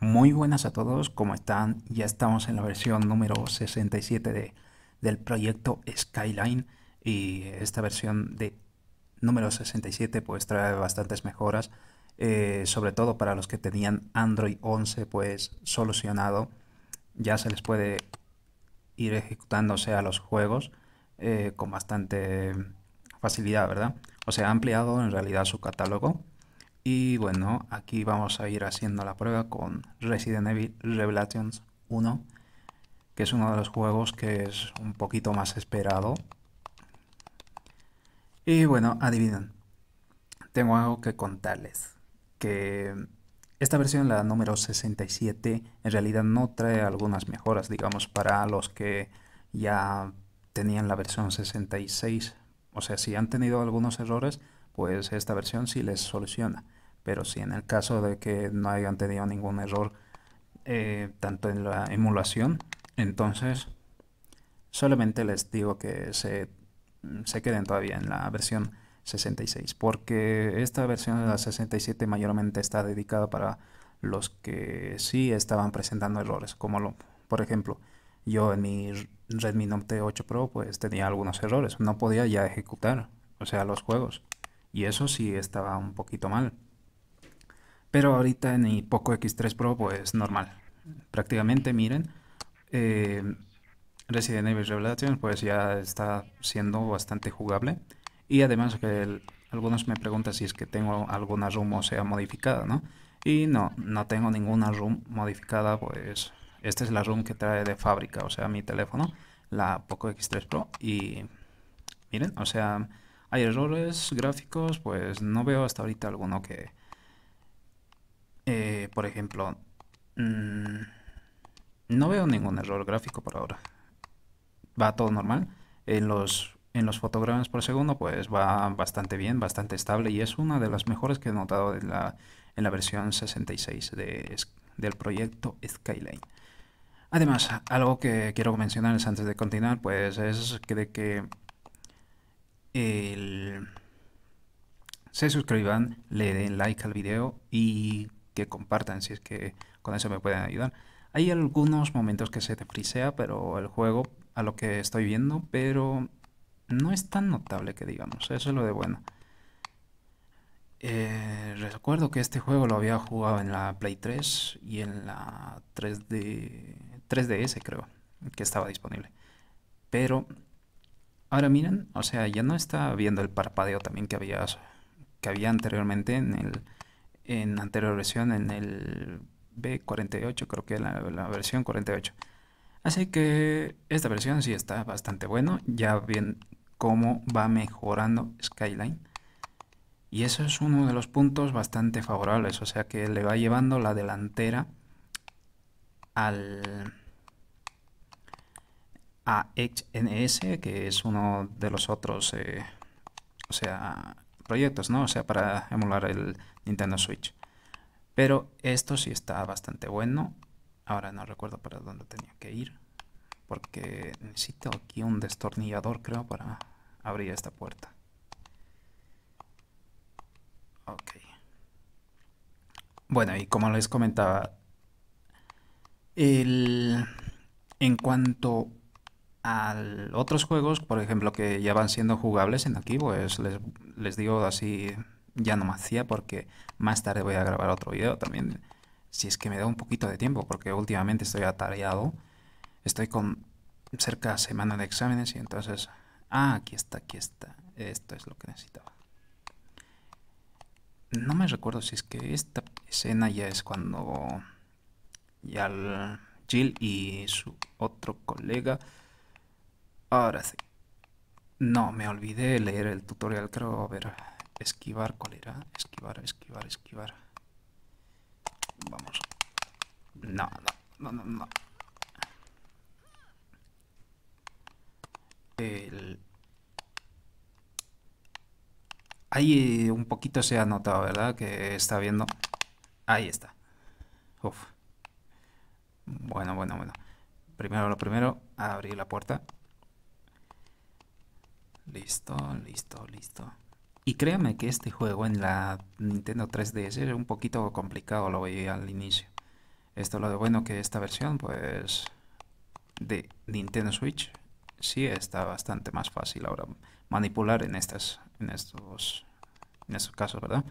Muy buenas a todos, ¿cómo están? Ya estamos en la versión número 67 de, del proyecto Skyline y esta versión de número 67 pues trae bastantes mejoras, eh, sobre todo para los que tenían Android 11 pues solucionado, ya se les puede ir ejecutándose a los juegos eh, con bastante facilidad, ¿verdad? O sea, ha ampliado en realidad su catálogo y bueno, aquí vamos a ir haciendo la prueba con Resident Evil Revelations 1, que es uno de los juegos que es un poquito más esperado. Y bueno, adivinen, tengo algo que contarles, que esta versión, la número 67, en realidad no trae algunas mejoras, digamos, para los que ya tenían la versión 66. O sea, si han tenido algunos errores, pues esta versión sí les soluciona. Pero si en el caso de que no hayan tenido ningún error, eh, tanto en la emulación, entonces solamente les digo que se, se queden todavía en la versión 66, porque esta versión de la 67 mayormente está dedicada para los que sí estaban presentando errores, como lo, por ejemplo, yo en mi Redmi Note 8 Pro pues tenía algunos errores, no podía ya ejecutar, o sea, los juegos y eso sí estaba un poquito mal. Pero ahorita en mi Poco X3 Pro pues normal. Prácticamente miren, eh, Resident Evil Revelations pues ya está siendo bastante jugable y además que algunos me preguntan si es que tengo alguna room o sea modificada, ¿no? Y no, no tengo ninguna room modificada, pues esta es la room que trae de fábrica, o sea mi teléfono, la Poco X3 Pro y miren, o sea hay errores gráficos, pues no veo hasta ahorita alguno que... Eh, por ejemplo, mm, no veo ningún error gráfico por ahora. Va todo normal. En los, en los fotogramas por segundo, pues va bastante bien, bastante estable y es una de las mejores que he notado en la, en la versión 66 de, del proyecto Skyline. Además, algo que quiero mencionarles antes de continuar, pues es que de que se suscriban, le den like al video y que compartan si es que con eso me pueden ayudar. Hay algunos momentos que se te frisea, pero el juego, a lo que estoy viendo, pero no es tan notable que digamos, eso es lo de bueno. Eh, recuerdo que este juego lo había jugado en la Play 3 y en la 3D, 3DS creo, que estaba disponible. Pero Ahora miren, o sea, ya no está viendo el parpadeo también que había, que había anteriormente en el en anterior versión, en el B48, creo que la, la versión 48. Así que esta versión sí está bastante bueno, ya ven cómo va mejorando Skyline. Y eso es uno de los puntos bastante favorables, o sea que le va llevando la delantera al, a HNS, que es uno de los otros eh, o sea, proyectos, ¿no? O sea, para emular el Nintendo Switch. Pero esto sí está bastante bueno. Ahora no recuerdo para dónde tenía que ir. Porque necesito aquí un destornillador, creo, para abrir esta puerta. Ok. Bueno, y como les comentaba, el... en cuanto a otros juegos, por ejemplo, que ya van siendo jugables en aquí, pues les, digo así, ya no me hacía porque más tarde voy a grabar otro video también, si es que me da un poquito de tiempo, porque últimamente estoy atareado, estoy con cerca semana de exámenes y entonces, ah, aquí está, aquí está, esto es lo que necesitaba. No me recuerdo si es que esta escena ya es cuando ya el Jill y su otro colega Ahora sí. No, me olvidé leer el tutorial, creo, a ver, esquivar, ¿cuál era? Esquivar, esquivar, esquivar. Vamos. No, no, no, no, no. El... Ahí eh, un poquito se ha notado, ¿verdad? Que está viendo. Ahí está. Uf. Bueno, bueno, bueno. Primero lo primero, abrir la puerta. Listo, listo, listo. Y créame que este juego en la Nintendo 3DS era un poquito complicado, lo veía al inicio. Esto lo de bueno que esta versión, pues, de Nintendo Switch, sí está bastante más fácil ahora manipular en, estas, en, estos, en casos, ¿verdad?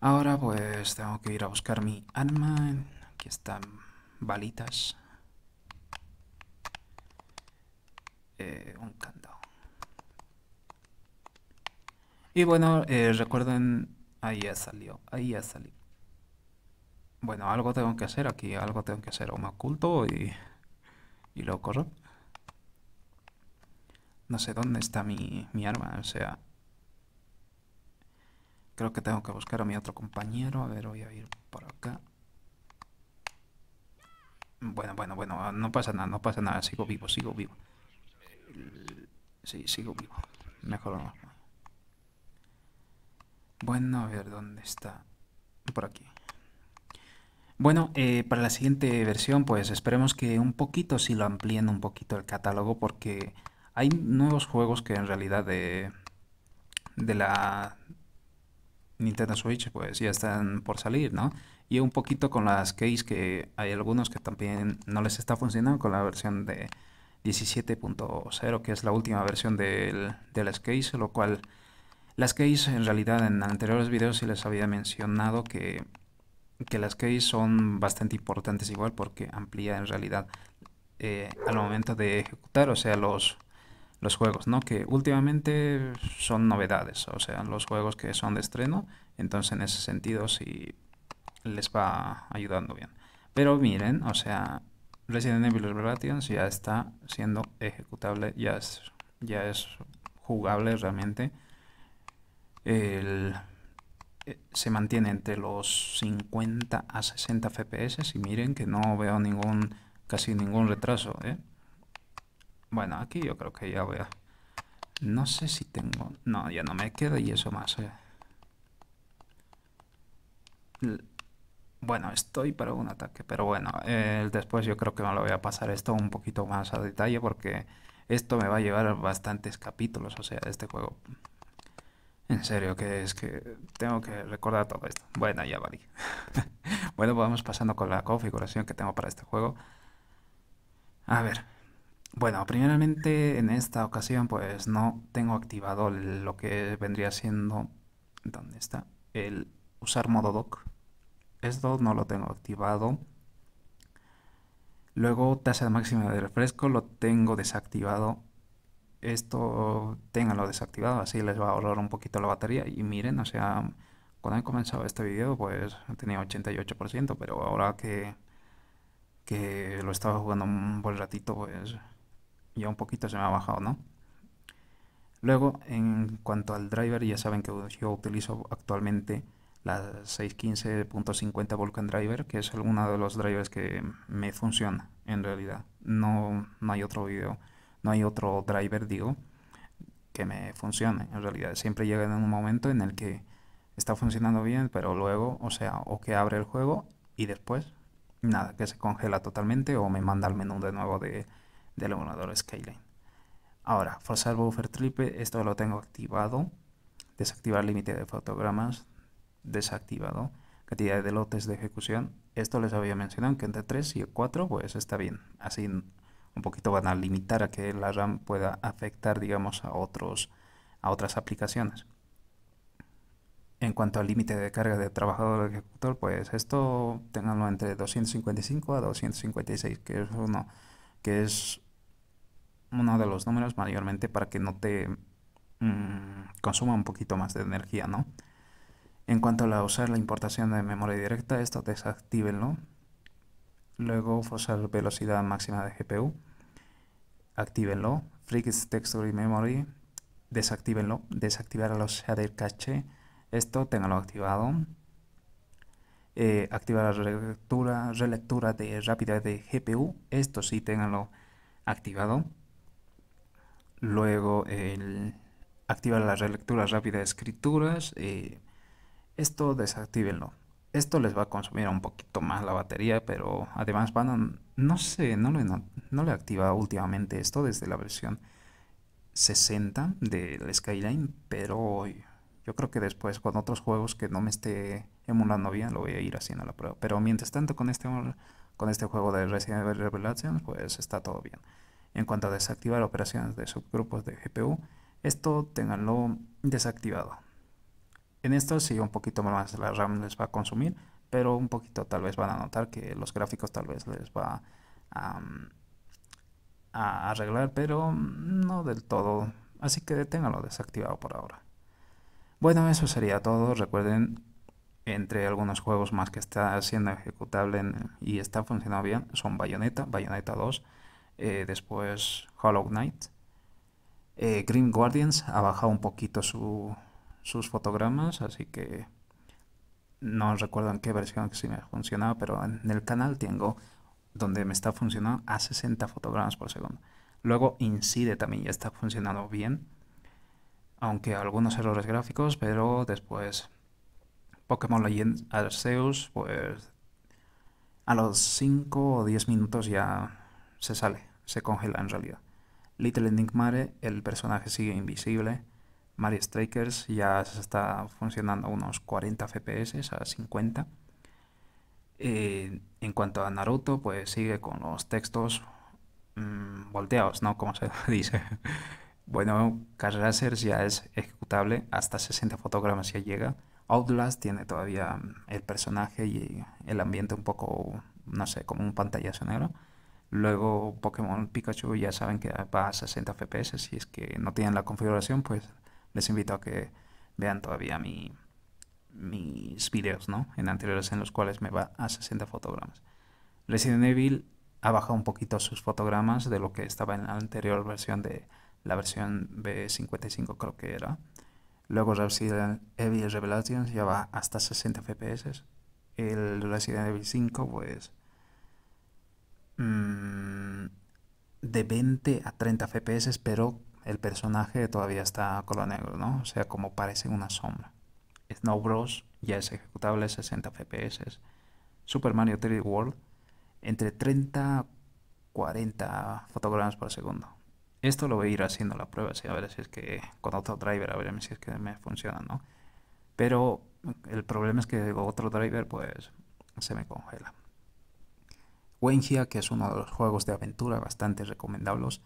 Ahora pues tengo que ir a buscar mi arma. Aquí están balitas. Eh, un candado. Y bueno, eh, recuerden, ahí ya salió, ahí ya salió. Bueno, algo tengo que hacer aquí, algo tengo que hacer, o me oculto y, y lo corro. No sé dónde está mi, mi arma, o sea... Creo que tengo que buscar a mi otro compañero, a ver, voy a ir por acá. Bueno, bueno, bueno, no pasa nada, no pasa nada, sigo vivo, sigo vivo. Sí, sigo vivo. Mejor no. Bueno, a ver dónde está. Por aquí. Bueno, eh, para la siguiente versión, pues esperemos que un poquito si lo amplíen un poquito el catálogo, porque hay nuevos juegos que en realidad de, de la Nintendo Switch, pues ya están por salir, ¿no? Y un poquito con las case, que hay algunos que también no les está funcionando con la versión de 17.0, que es la última versión del, las case, lo cual las keys en realidad en anteriores videos sí les había mencionado que, que las keys son bastante importantes igual porque amplía en realidad eh, al momento de ejecutar, o sea, los, los juegos, ¿no? Que últimamente son novedades, o sea, los juegos que son de estreno, entonces en ese sentido sí les va ayudando bien. Pero miren, o sea, Resident Evil Revelations ya está siendo ejecutable, ya es, ya es jugable realmente. Eh, se mantiene entre los 50 a 60 fps y miren que no veo ningún casi ningún retraso ¿eh? bueno aquí yo creo que ya voy a... no sé si tengo no ya no me quedo y eso más ¿eh? bueno estoy para un ataque pero bueno después yo creo que me lo voy a pasar esto un poquito más a detalle porque esto me va a llevar bastantes capítulos o sea este juego en serio, que es que tengo que recordar todo esto. Bueno, ya vale. bueno, vamos pasando con la configuración que tengo para este juego. A ver. Bueno, primeramente en esta ocasión pues no tengo activado lo que vendría siendo... ¿Dónde está? El usar modo dock. Esto no lo tengo activado. Luego tasa máxima de refresco lo tengo desactivado esto tenganlo desactivado, así les va a ahorrar un poquito la batería. Y miren, o sea, cuando he comenzado este vídeo, pues tenía 88%, pero ahora que, que lo estaba jugando un buen ratito, pues ya un poquito se me ha bajado, ¿no? Luego, en cuanto al driver, ya saben que yo utilizo actualmente la 615.50 Vulkan Driver, que es alguno de los drivers que me funciona en realidad. No, no hay otro video no hay otro driver, digo, que me funcione. En realidad siempre llega en un momento en el que está funcionando bien, pero luego, o sea, o que abre el juego y después, nada, que se congela totalmente o me manda al menú de nuevo de, del emulador Skyline. Ahora, forzar buffer triple, esto lo tengo activado. Desactivar límite de fotogramas, desactivado. Cantidad de lotes de ejecución, esto les había mencionado que entre 3 y 4 pues está bien. Así un poquito van a limitar a que la RAM pueda afectar, digamos, a, otros, a otras aplicaciones. En cuanto al límite de carga de trabajador ejecutor, pues esto tenganlo entre 255 a 256, que es uno que es uno de los números mayormente para que no te mm, consuma un poquito más de energía, ¿no? En cuanto a usar la importación de memoria directa, esto desactívenlo. Luego forzar velocidad máxima de GPU actívenlo. Freaks Texture Memory, desactívenlo. Desactivar los shader cache, esto tenganlo activado. Eh, activar la relectura, relectura de rápida de GPU, esto sí ténganlo activado. Luego el activar la relectura rápida de escrituras, eh, esto desactívenlo. Esto les va a consumir un poquito más la batería, pero además van a, no sé, no le no, he últimamente esto desde la versión 60 de Skyline, pero yo creo que después con otros juegos que no me esté emulando bien lo voy a ir haciendo la prueba. Pero mientras tanto con este, con este juego de Resident Evil Revelations pues está todo bien. En cuanto a desactivar operaciones de subgrupos de GPU, esto tenganlo desactivado. En esto sí un poquito más la RAM les va a consumir, pero un poquito tal vez van a notar que los gráficos tal vez les va a, arreglar, pero no del todo. Así que deténganlo desactivado por ahora. Bueno, eso sería todo. Recuerden, entre algunos juegos más que está siendo ejecutable y está funcionando bien, son Bayonetta, Bayonetta 2, eh, después Hollow Knight, eh, Green Guardians ha bajado un poquito su, sus fotogramas, así que no recuerdo en qué versión que sí me funcionaba, pero en el canal tengo donde me está funcionando a 60 fotogramas por segundo. Luego Incide también ya está funcionando bien, aunque algunos errores gráficos, pero después Pokémon Legends Arceus, pues a los 5 o 10 minutos ya se sale, se congela en realidad. Little Ending Mare el personaje sigue invisible. Mario Strikers ya se está funcionando a unos 40 FPS, a 50. Eh, en cuanto a Naruto, pues sigue con los textos mm, volteados, ¿no? Como se dice. bueno, Carrasers ya es ejecutable, hasta 60 fotogramas ya llega. Outlast tiene todavía mm, el personaje y el ambiente un poco, no sé, como un pantallazo negro. Luego Pokémon Pikachu ya saben que va a 60 FPS, si es que no tienen la configuración, pues les invito a que vean todavía mis videos, ¿no? En anteriores en los cuales me va a 60 fotogramas. Resident Evil ha bajado un poquito sus fotogramas de lo que estaba en la anterior versión de la versión B55 creo que era. Luego Resident Evil Revelations ya va hasta 60 FPS. El Resident Evil 5 pues mm, de 20 a 30 FPS pero el personaje todavía está color negro, ¿no? O sea, como parece una sombra. Snow Bros. ya es ejecutable 60 FPS. Super Mario 3D World entre 30 y 40 fotogramas por segundo. Esto lo voy a ir haciendo la prueba, a ver si es que con otro driver, a ver si es que me funciona, ¿no? Pero el problema es que otro driver, pues, se me congela. Wengia, que es uno de los juegos de aventura bastante recomendables,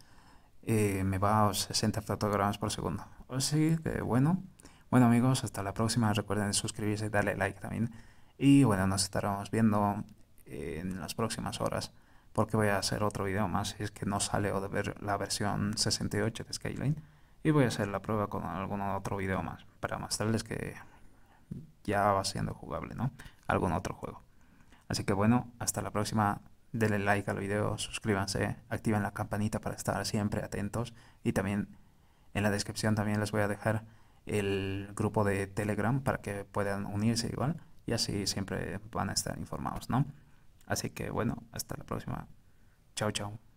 eh, me va a 60 fotogramas por segundo. Así oh, que bueno, bueno amigos, hasta la próxima. Recuerden suscribirse y darle like también. Y bueno, nos estaremos viendo en las próximas horas porque voy a hacer otro video más si es que no sale o de ver la versión 68 de Skyline y voy a hacer la prueba con algún otro video más para mostrarles que ya va siendo jugable, ¿no? Algún otro juego. Así que bueno, hasta la próxima denle like al video, suscríbanse, activen la campanita para estar siempre atentos y también en la descripción también les voy a dejar el grupo de Telegram para que puedan unirse igual y así siempre van a estar informados, ¿no? Así que bueno, hasta la próxima. Chao, chao.